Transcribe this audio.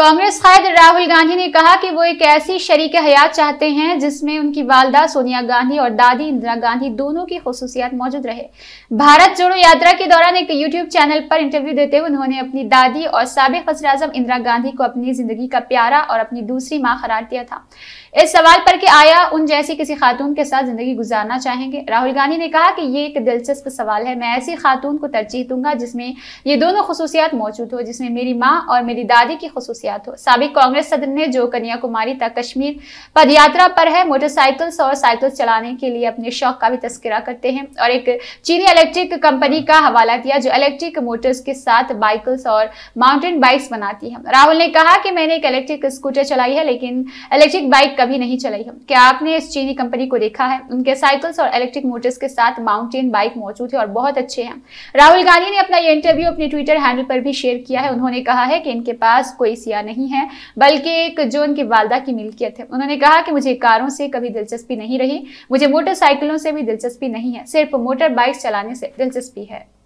कांग्रेस कायद राहुल गांधी ने कहा कि वो एक ऐसी शरीक हयात चाहते हैं जिसमें उनकी वालदा सोनिया गांधी और दादी इंदिरा गांधी दोनों की खसूसियात मौजूद रहे भारत जोड़ो यात्रा के दौरान एक यूट्यूब चैनल पर इंटरव्यू देते हुए उन्होंने अपनी दादी और सबक वजर अजम इंदिरा गांधी को अपनी जिंदगी का प्यारा और अपनी दूसरी माँ करार दिया था इस सवाल पर कि आया उन जैसी किसी खातून के साथ जिंदगी गुजारना चाहेंगे राहुल गांधी ने कहा कि ये एक दिलचस्प सवाल है मैं ऐसी खातून को तरजीह दूंगा जिसमें ये दोनों खसूसियात मौजूद हो जिसमें मेरी माँ और मेरी दादी की खसूसियात ज्ञात हो सबक कांग्रेस सदन ने जो कन्याकुमारी तक कश्मीर पदयात्रा पर है मोटरसाइकिल्स और साइकिल्स चलाने के लिए अपने शौक का भी तस्करा करते हैं और एक चीनी इलेक्ट्रिक कंपनी का हवाला दिया जो इलेक्ट्रिक मोटर्स के साथ बाइकल्स और माउंटेन बाइक्स बनाती है राहुल ने कहा कि मैंने एक इलेक्ट्रिक स्कूटर चलाई है लेकिन इलेक्ट्रिक बाइक कभी नहीं चलाई है क्या आपने इस चीनी कंपनी को देखा है उनके साइकिल्स और इलेक्ट्रिक मोटर्स के साथ माउंटेन बाइक मौजूद है और बहुत अच्छे हैं राहुल गांधी ने अपना ये इंटरव्यू अपने ट्विटर हैंडल पर भी शेयर किया है उन्होंने कहा है कि इनके पास कोई किया नहीं है बल्कि एक जो उनकी वालदा की मिल्कियत है उन्होंने कहा कि मुझे कारों से कभी दिलचस्पी नहीं रही मुझे मोटरसाइकिलों से भी दिलचस्पी नहीं है सिर्फ मोटर बाइक चलाने से दिलचस्पी है